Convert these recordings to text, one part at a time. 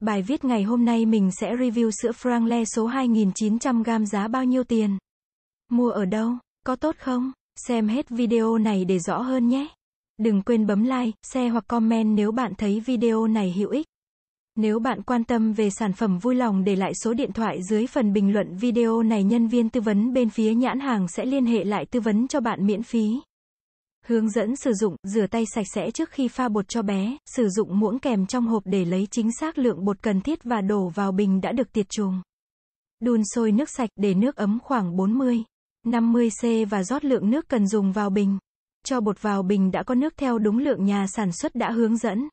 Bài viết ngày hôm nay mình sẽ review sữa Franklin số 2900g giá bao nhiêu tiền? Mua ở đâu? Có tốt không? Xem hết video này để rõ hơn nhé. Đừng quên bấm like, share hoặc comment nếu bạn thấy video này hữu ích. Nếu bạn quan tâm về sản phẩm vui lòng để lại số điện thoại dưới phần bình luận video này nhân viên tư vấn bên phía nhãn hàng sẽ liên hệ lại tư vấn cho bạn miễn phí. Hướng dẫn sử dụng, rửa tay sạch sẽ trước khi pha bột cho bé, sử dụng muỗng kèm trong hộp để lấy chính xác lượng bột cần thiết và đổ vào bình đã được tiệt trùng. Đun sôi nước sạch để nước ấm khoảng 40, 50 C và rót lượng nước cần dùng vào bình. Cho bột vào bình đã có nước theo đúng lượng nhà sản xuất đã hướng dẫn.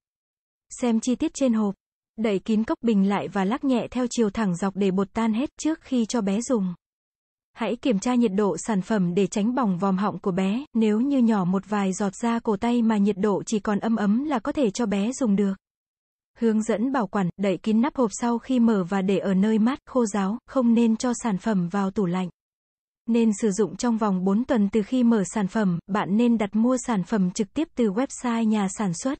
Xem chi tiết trên hộp. Đậy kín cốc bình lại và lắc nhẹ theo chiều thẳng dọc để bột tan hết trước khi cho bé dùng. Hãy kiểm tra nhiệt độ sản phẩm để tránh bỏng vòm họng của bé, nếu như nhỏ một vài giọt ra cổ tay mà nhiệt độ chỉ còn âm ấm là có thể cho bé dùng được. Hướng dẫn bảo quản, đậy kín nắp hộp sau khi mở và để ở nơi mát, khô ráo, không nên cho sản phẩm vào tủ lạnh. Nên sử dụng trong vòng 4 tuần từ khi mở sản phẩm, bạn nên đặt mua sản phẩm trực tiếp từ website nhà sản xuất.